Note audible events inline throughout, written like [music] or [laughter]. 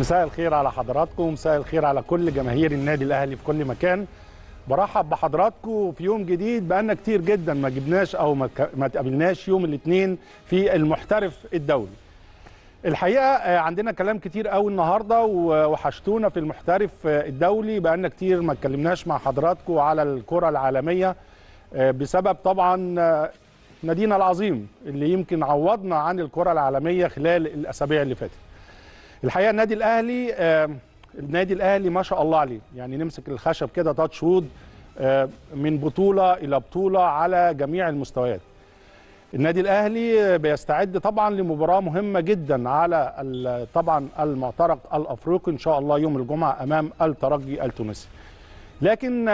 مساء الخير على حضراتكم ومساء الخير على كل جماهير النادي الاهلي في كل مكان برحب بحضراتكم في يوم جديد بقالنا كتير جدا ما جبناش او ما تقابلناش يوم الاثنين في المحترف الدولي الحقيقه آه، عندنا كلام كتير قوي النهارده وحشتونا في المحترف آه، الدولي بقالنا كتير ما اتكلمناش مع حضراتكم على الكره العالميه آه، بسبب طبعا نادينا العظيم اللي يمكن عوضنا عن الكره العالميه خلال الاسابيع اللي فاتت الحقيقه النادي الاهلي النادي الاهلي ما شاء الله عليه يعني نمسك الخشب كده تاتش وود من بطوله الى بطوله على جميع المستويات النادي الاهلي بيستعد طبعا لمباراه مهمه جدا على طبعا المعترك الافريقي ان شاء الله يوم الجمعه امام الترجي التونسي لكن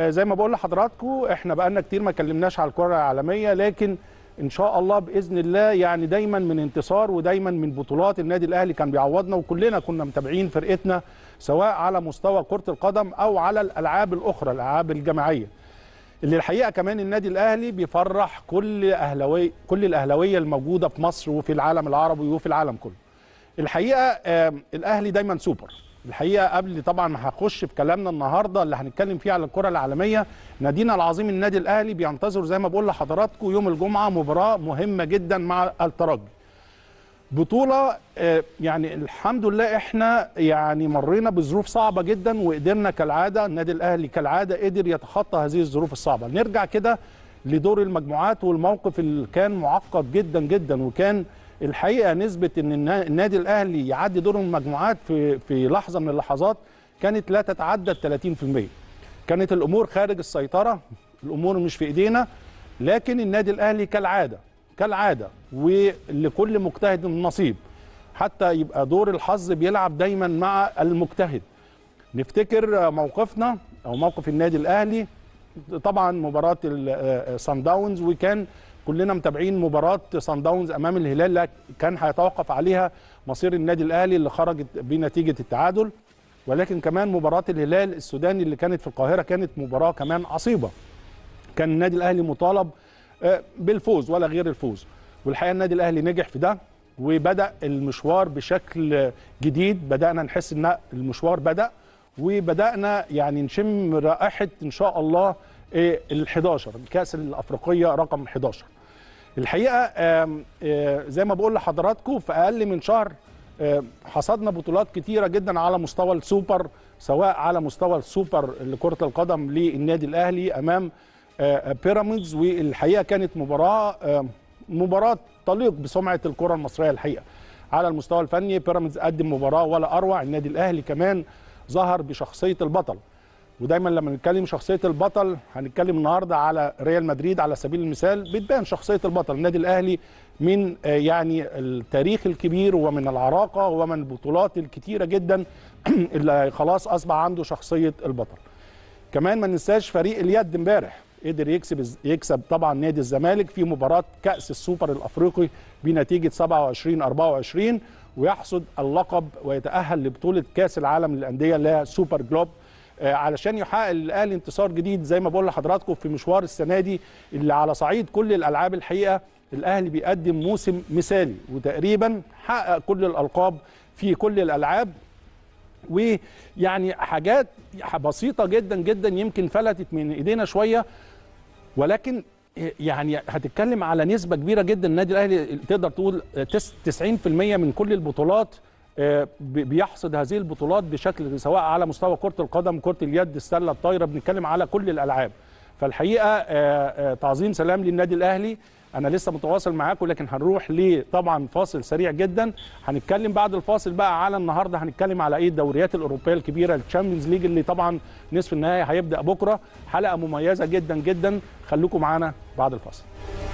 زي ما بقول لحضراتكم احنا بقالنا كتير ما كلمناش على الكره العالميه لكن ان شاء الله باذن الله يعني دايما من انتصار ودايما من بطولات النادي الاهلي كان بيعوضنا وكلنا كنا متابعين فرقتنا سواء على مستوى كره القدم او على الالعاب الاخرى الالعاب الجماعيه اللي الحقيقه كمان النادي الاهلي بيفرح كل اهلاوي كل الاهلاويه الموجوده في مصر وفي العالم العربي وفي العالم كله الحقيقه الاهلي دايما سوبر الحقيقه قبل طبعا ما هخش في كلامنا النهارده اللي هنتكلم فيه على الكره العالميه نادينا العظيم النادي الاهلي بينتظر زي ما بقول لحضراتكم يوم الجمعه مباراه مهمه جدا مع الترجي بطوله آه، يعني الحمد لله احنا يعني مرينا بظروف صعبه جدا وقدرنا كالعاده النادي الاهلي كالعاده قدر يتخطى هذه الظروف الصعبه نرجع كده لدور المجموعات والموقف اللي كان معقد جدا جدا وكان الحقيقه نسبه ان النادي الاهلي يعدي دور المجموعات في في لحظه من اللحظات كانت لا تتعدى 30% كانت الامور خارج السيطره الامور مش في ايدينا لكن النادي الاهلي كالعاده كالعاده ولكل مجتهد نصيب حتى يبقى دور الحظ بيلعب دايما مع المجتهد نفتكر موقفنا او موقف النادي الاهلي طبعا مباراه صن داونز آه، آه، وكان كلنا متابعين مباراه سان داونز امام الهلال كان هيتوقف عليها مصير النادي الاهلي اللي خرجت بنتيجه التعادل ولكن كمان مباراه الهلال السوداني اللي كانت في القاهره كانت مباراه كمان عصيبه كان النادي الاهلي مطالب آه، بالفوز ولا غير الفوز والحقيقه النادي الاهلي نجح في ده وبدا المشوار بشكل جديد بدانا نحس ان المشوار بدا وبدانا يعني نشم رائحه ان شاء الله إيه، ال 11 الكاس الافريقيه رقم 11 الحقيقه آه، زي ما بقول لحضراتكم في اقل من شهر آه، حصدنا بطولات كتيره جدا على مستوى السوبر سواء على مستوى السوبر لكره القدم للنادي الاهلي امام آه، بيراميدز والحقيقه كانت مباراه مباراه تليق بسمعه الكره المصريه الحقيقه على المستوى الفني بيراميدز قدم مباراه ولا اروع النادي الاهلي كمان ظهر بشخصيه البطل ودايما لما نتكلم شخصيه البطل هنتكلم النهارده على ريال مدريد على سبيل المثال بتبان شخصيه البطل النادي الاهلي من آه، يعني التاريخ الكبير ومن العراقه ومن البطولات الكتيره جدا [clears throat] اللي خلاص اصبح عنده شخصيه البطل. كمان ما ننساش فريق اليد امبارح قدر يكسب يكسب طبعا نادي الزمالك في مباراه كاس السوبر الافريقي بنتيجه 27 24 ويحصد اللقب ويتاهل لبطوله كاس العالم للانديه اللي هي سوبر جلوب آه، علشان يحقق الاهلي انتصار جديد زي ما بقول لحضراتكم في مشوار السنه دي اللي على صعيد كل الالعاب الحقيقه الاهلي بيقدم موسم مثالي وتقريبا حقق كل الالقاب في كل الالعاب ويعني حاجات بسيطه جدا جدا يمكن فلتت من ايدينا شويه ولكن يعني هتتكلم على نسبه كبيره جدا النادي الاهلي تقدر تقول 90% من كل البطولات آه، بيحصد هذه البطولات بشكل سواء على مستوى كره القدم كره اليد السله الطايره بنتكلم على كل الالعاب فالحقيقه آه، آه، تعظيم سلام للنادي الاهلي انا لسه متواصل معاكم لكن هنروح لطبعا فاصل سريع جدا هنتكلم بعد الفاصل بقى على النهارده هنتكلم على ايه الدوريات الاوروبيه الكبيره التشامبيونز ليج اللي طبعا نصف النهائي هيبدا بكره حلقه مميزه جدا جدا خليكم معانا بعد الفاصل